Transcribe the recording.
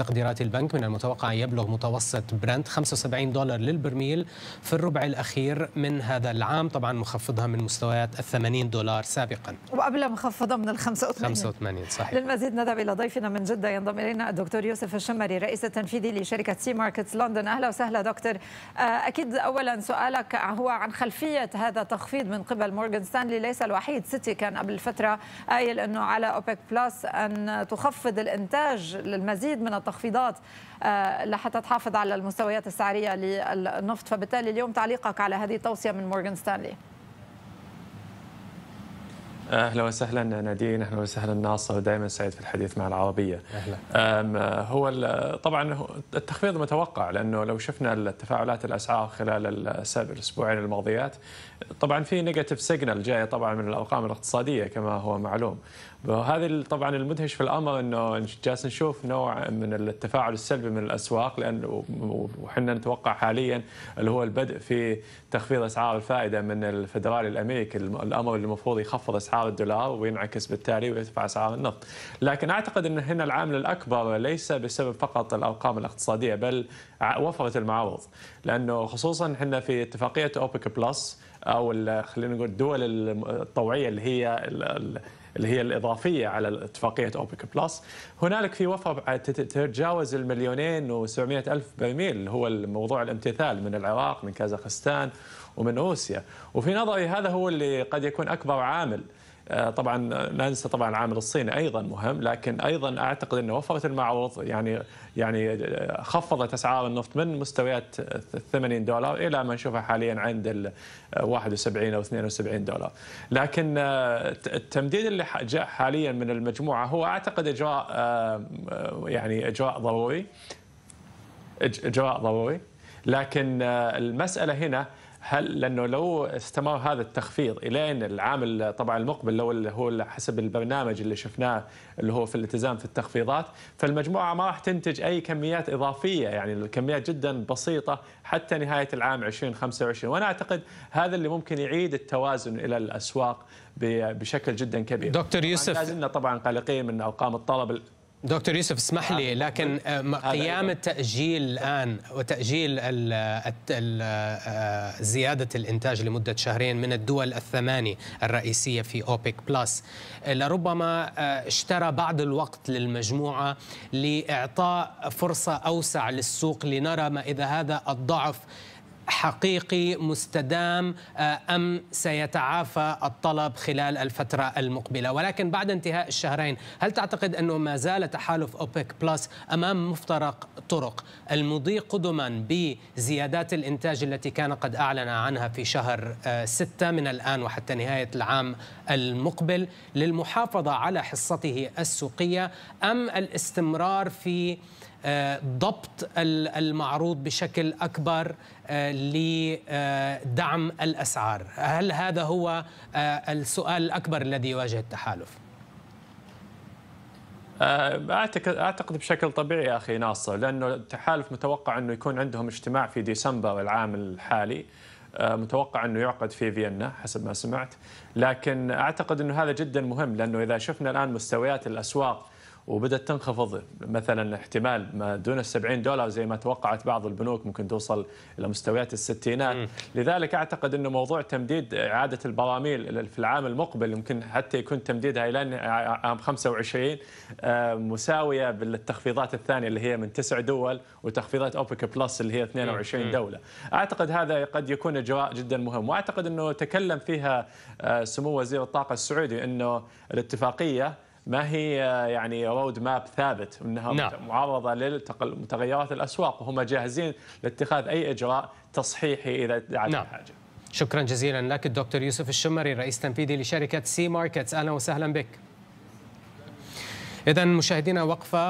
تقديرات البنك من المتوقع أن يبلغ متوسط برنت 75 دولار للبرميل في الربع الأخير من هذا العام طبعا مخفضها من مستويات ال 80 دولار سابقا وقبلها مخفضة من ال 85 85 صحيح للمزيد نذهب إلى ضيفنا من جدة ينضم إلينا الدكتور يوسف الشمري رئيس التنفيذي لشركة سي ماركتس لندن أهلا وسهلا دكتور آه، أكيد أولا سؤالك هو عن خلفية هذا التخفيض من قبل مورغان ستانلي ليس الوحيد سيتي كان قبل فترة قايل أنه على أوبك بلس أن تخفض الإنتاج للمزيد من التخفيض تخفيضات آه، لحتى تحافظ على المستويات السعريه للنفط فبالتالي اليوم تعليقك على هذه التوصيه من مورغان ستانلي اهلا وسهلا نادين اهلا وسهلا ناصر دائما سعيد في الحديث مع العربيه اهلا هو طبعا التخفيض متوقع لانه لو شفنا التفاعلات الاسعار خلال الاسبوعين الماضيات طبعا في نيجاتيف سيجنال جايه طبعا من الارقام الاقتصاديه كما هو معلوم وهذه طبعا المدهش في الامر انه جالس نشوف نوع من التفاعل السلبي من الاسواق لان وحنا نتوقع حاليا اللي هو البدء في تخفيض اسعار الفائده من الفدرالي الامريكي الامر اللي المفروض يخفض اسعار اسعار الدولار وينعكس بالتالي ويرتفع اسعار النفط لكن اعتقد ان هنا العامل الاكبر ليس بسبب فقط الارقام الاقتصاديه بل وفره المعروض لانه خصوصا احنا في اتفاقيه اوبك بلس او خلينا نقول الدول الطوعيه اللي هي اللي هي الإضافية على اتفاقية أوبك بلس هنالك في وفرة تتجاوز المليونين و ألف برميل هو الموضوع الامتثال من العراق من كازاخستان ومن روسيا وفي نظري هذا هو اللي قد يكون أكبر عامل آه، طبعا لا ننسى طبعا العامل الصيني ايضا مهم لكن ايضا اعتقد انه وفره المعروض يعني يعني آه، خفضت اسعار النفط من مستويات 80 دولار الى ما نشوفها حاليا عند ال 71 آه، او 72 دولار لكن التمديد اللي جاء حاليا من المجموعه هو اعتقد اجراء يعني اجراء ضروري اجراء ضروري لكن المساله هنا هل لانه لو استمر هذا التخفيض الين العام طبعا المقبل لو اللي هو حسب البرنامج اللي شفناه اللي هو في الالتزام في التخفيضات فالمجموعه ما راح تنتج اي كميات اضافيه يعني الكميات جدا بسيطه حتى نهايه العام 2025 وانا اعتقد هذا اللي ممكن يعيد التوازن الى الاسواق بشكل جدا كبير دكتور يوسف لازلنا طبعا قلقين من ارقام الطلب دكتور يوسف اسمح لي آه. لكن آه، قيام التأجيل الآن وتأجيل آه، زيادة الإنتاج لمدة شهرين من الدول الثمانية الرئيسية في أوبيك بلس لربما اشترى بعض الوقت للمجموعة لإعطاء فرصة أوسع للسوق لنرى ما إذا هذا الضعف حقيقي مستدام آه، أم سيتعافى الطلب خلال الفترة المقبلة ولكن بعد انتهاء الشهرين هل تعتقد أنه ما زال تحالف أوبك بلس أمام مفترق طرق المضي قدما بزيادات الإنتاج التي كان قد أعلن عنها في شهر آه، ستة من الآن وحتى نهاية العام المقبل للمحافظة على حصته السوقية أم الاستمرار في ضبط المعروض بشكل أكبر آه، لدعم الأسعار هل هذا هو آه، السؤال الأكبر الذي يواجه التحالف؟ آه، اعتقد اعتقد بشكل طبيعي يا اخي ناصر لانه التحالف متوقع انه يكون عندهم اجتماع في ديسمبر العام الحالي متوقع انه يعقد في فيينا حسب ما سمعت لكن اعتقد انه هذا جدا مهم لانه اذا شفنا الان مستويات الاسواق وبدأت تنخفض مثلا احتمال ما دون ال 70 دولار زي ما توقعت بعض البنوك ممكن توصل إلى مستويات الستينات لذلك أعتقد أنه موضوع تمديد إعادة البراميل في العام المقبل يمكن حتى يكون تمديدها إلى عام 25 آه، مساوية بالتخفيضات الثانية اللي هي من تسع دول وتخفيضات أوبك بلس اللي هي 22 دولة أعتقد هذا قد يكون إجراء جدا مهم وأعتقد أنه تكلم فيها آه، سمو وزير الطاقة السعودي أنه الاتفاقية ما هي يعني رود ماب ثابت انها نعم. معرضه لتغيرات الاسواق وهم جاهزين لاتخاذ اي اجراء تصحيحي اذا دعت نعم. الحاجه. شكرا جزيلا لك الدكتور يوسف الشمري رئيس تنفيذي لشركه سي ماركتس اهلا وسهلا بك. اذا مشاهدينا وقفه